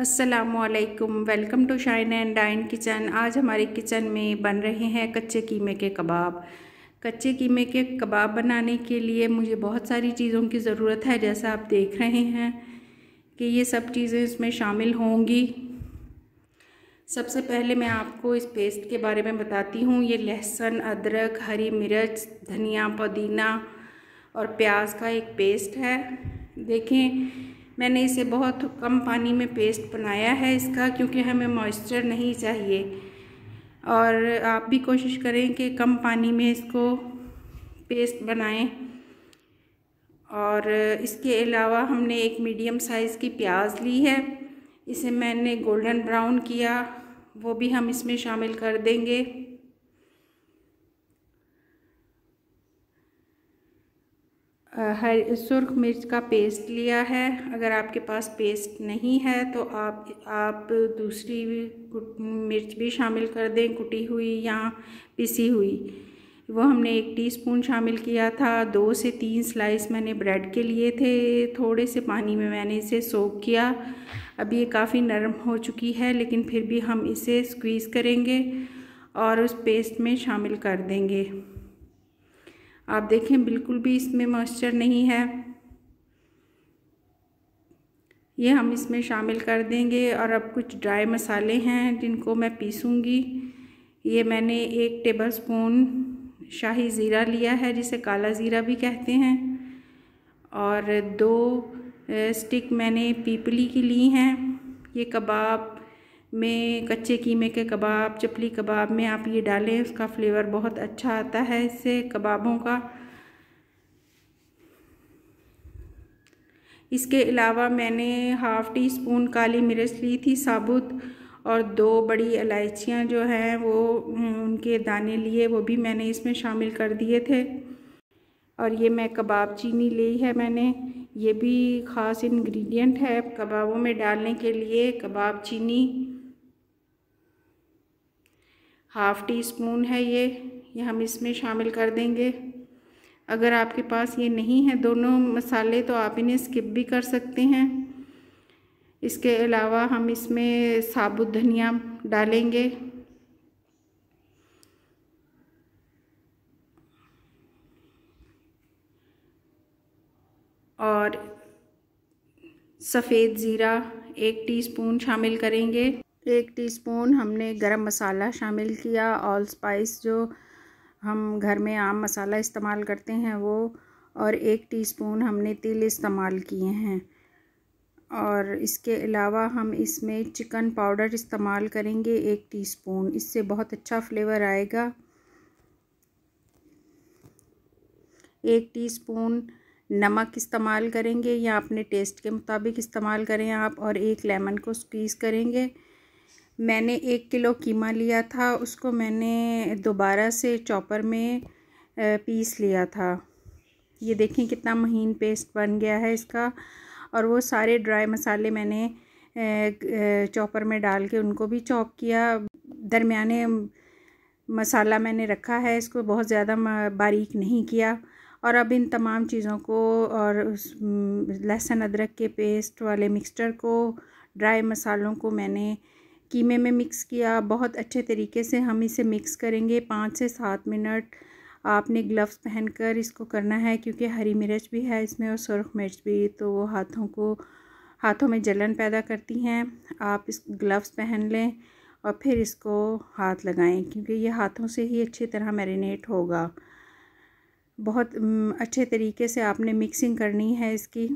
असलकम welcome to Shine and Dine Kitchen आज हमारे किचन में बन रहे हैं कच्चे कीमे के कबाब कच्चे कीमे के कबाब बनाने के लिए मुझे बहुत सारी चीज़ों की ज़रूरत है जैसा आप देख रहे हैं कि ये सब चीज़ें इसमें शामिल होंगी सबसे पहले मैं आपको इस पेस्ट के बारे में बताती हूँ ये लहसुन अदरक हरी मिर्च धनिया पुदीना और प्याज का एक पेस्ट है देखें मैंने इसे बहुत कम पानी में पेस्ट बनाया है इसका क्योंकि हमें मॉइस्चर नहीं चाहिए और आप भी कोशिश करें कि कम पानी में इसको पेस्ट बनाएं और इसके अलावा हमने एक मीडियम साइज़ की प्याज ली है इसे मैंने गोल्डन ब्राउन किया वो भी हम इसमें शामिल कर देंगे हर सुरख मिर्च का पेस्ट लिया है अगर आपके पास पेस्ट नहीं है तो आप आप दूसरी भी मिर्च भी शामिल कर दें कुटी हुई या पिसी हुई वो हमने एक टीस्पून शामिल किया था दो से तीन स्लाइस मैंने ब्रेड के लिए थे थोड़े से पानी में मैंने इसे सोक किया अब ये काफ़ी नरम हो चुकी है लेकिन फिर भी हम इसे स्क्वीज़ करेंगे और उस पेस्ट में शामिल कर देंगे आप देखें बिल्कुल भी इसमें मॉइस्चर नहीं है ये हम इसमें शामिल कर देंगे और अब कुछ ड्राई मसाले हैं जिनको मैं पीसूँगी ये मैंने एक टेबल स्पून शाही ज़ीरा लिया है जिसे काला ज़ीरा भी कहते हैं और दो स्टिक मैंने पीपली की ली हैं ये कबाब में कच्चे कीमे के कबाब चपली कबाब में आप ये डालें उसका फ्लेवर बहुत अच्छा आता है इससे कबाबों का इसके अलावा मैंने हाफ़ टी स्पून काली मिर्च ली थी साबुत और दो बड़ी इलायचियाँ जो हैं वो उनके दाने लिए वो भी मैंने इसमें शामिल कर दिए थे और ये मैं कबाब चीनी ली है मैंने ये भी ख़ास इंग्रेडिएंट है कबाबों में डालने के लिए कबाब चीनी हाफ़ टी स्पून है ये ये हम इसमें शामिल कर देंगे अगर आपके पास ये नहीं है दोनों मसाले तो आप इन्हें स्किप भी कर सकते हैं इसके अलावा हम इसमें साबुत धनिया डालेंगे और सफ़ेद ज़ीरा एक टीस्पून शामिल करेंगे एक टीस्पून हमने गरम मसाला शामिल किया ऑल स्पाइस जो हम घर में आम मसाला इस्तेमाल करते हैं वो और एक टीस्पून हमने तिल इस्तेमाल किए हैं और इसके अलावा हम इसमें चिकन पाउडर इस्तेमाल करेंगे एक टीस्पून इससे बहुत अच्छा फ्लेवर आएगा एक टीस्पून नमक इस्तेमाल करेंगे या अपने टेस्ट के मुताबिक इस्तेमाल करें आप और एक लेमन को स्क्वीज़ करेंगे मैंने एक किलो कीमा लिया था उसको मैंने दोबारा से चॉपर में पीस लिया था ये देखें कितना महीन पेस्ट बन गया है इसका और वो सारे ड्राई मसाले मैंने चॉपर में डाल के उनको भी चॉप किया दरमियाने मसाला मैंने रखा है इसको बहुत ज़्यादा बारीक नहीं किया और अब इन तमाम चीज़ों को और उस लहसुन अदरक के पेस्ट वाले मिक्सचर को ड्राई मसालों को मैंने कीमे में मिक्स किया बहुत अच्छे तरीके से हम इसे मिक्स करेंगे पाँच से सात मिनट आपने ग्लव्स पहनकर इसको करना है क्योंकि हरी मिर्च भी है इसमें और सुरख मिर्च भी तो वो हाथों को हाथों में जलन पैदा करती हैं आप इस ग्लव्स पहन लें और फिर इसको हाथ लगाएं क्योंकि ये हाथों से ही अच्छी तरह मैरिनेट होगा बहुत अच्छे तरीके से आपने मिक्सिंग करनी है इसकी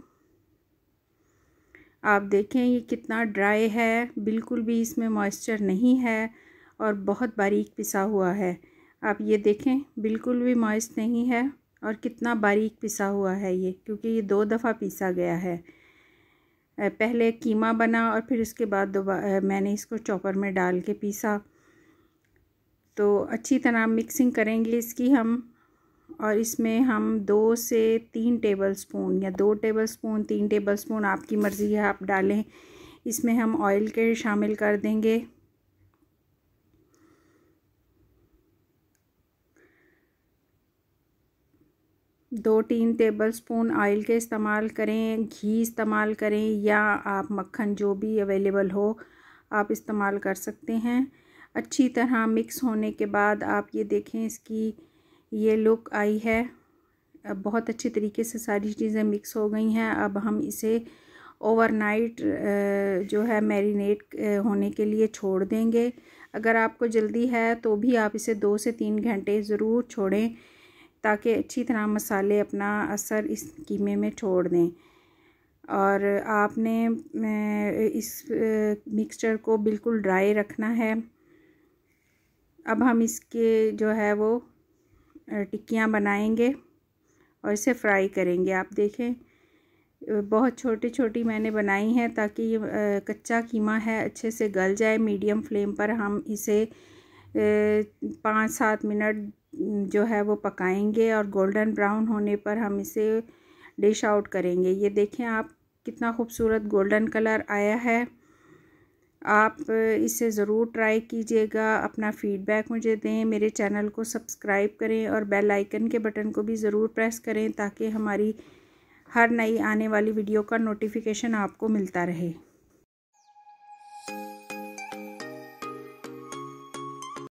आप देखें ये कितना ड्राई है बिल्कुल भी इसमें मॉइस्चर नहीं है और बहुत बारीक पिसा हुआ है आप ये देखें बिल्कुल भी मॉइस्ट नहीं है और कितना बारीक पिसा हुआ है ये क्योंकि ये दो दफ़ा पीसा गया है पहले कीमा बना और फिर उसके बाद दोबारा मैंने इसको चॉपर में डाल के पीसा तो अच्छी तरह मिक्सिंग करेंगे इसकी हम और इसमें हम दो से तीन टेबलस्पून या दो टेबलस्पून तीन टेबलस्पून आपकी मर्ज़ी है आप डालें इसमें हम ऑयल के शामिल कर देंगे दो तीन टेबल स्पून ऑयल के इस्तेमाल करें घी इस्तेमाल करें या आप मक्खन जो भी अवेलेबल हो आप इस्तेमाल कर सकते हैं अच्छी तरह मिक्स होने के बाद आप ये देखें इसकी ये लुक आई है अब बहुत अच्छे तरीके से सारी चीज़ें मिक्स हो गई हैं अब हम इसे ओवरनाइट जो है मैरिनेट होने के लिए छोड़ देंगे अगर आपको जल्दी है तो भी आप इसे दो से तीन घंटे ज़रूर छोड़ें ताकि अच्छी तरह मसाले अपना असर इस कीमे में छोड़ दें और आपने इस मिक्सचर को बिल्कुल ड्राई रखना है अब हम इसके जो है वो टिक्कियाँ बनाएंगे और इसे फ्राई करेंगे आप देखें बहुत छोटी छोटी मैंने बनाई हैं ताकि ये कच्चा कीमा है अच्छे से गल जाए मीडियम फ्लेम पर हम इसे पाँच सात मिनट जो है वो पकाएंगे और गोल्डन ब्राउन होने पर हम इसे डिश आउट करेंगे ये देखें आप कितना खूबसूरत गोल्डन कलर आया है आप इसे ज़रूर ट्राई कीजिएगा अपना फ़ीडबैक मुझे दें मेरे चैनल को सब्सक्राइब करें और बेल आइकन के बटन को भी ज़रूर प्रेस करें ताकि हमारी हर नई आने वाली वीडियो का नोटिफिकेशन आपको मिलता रहे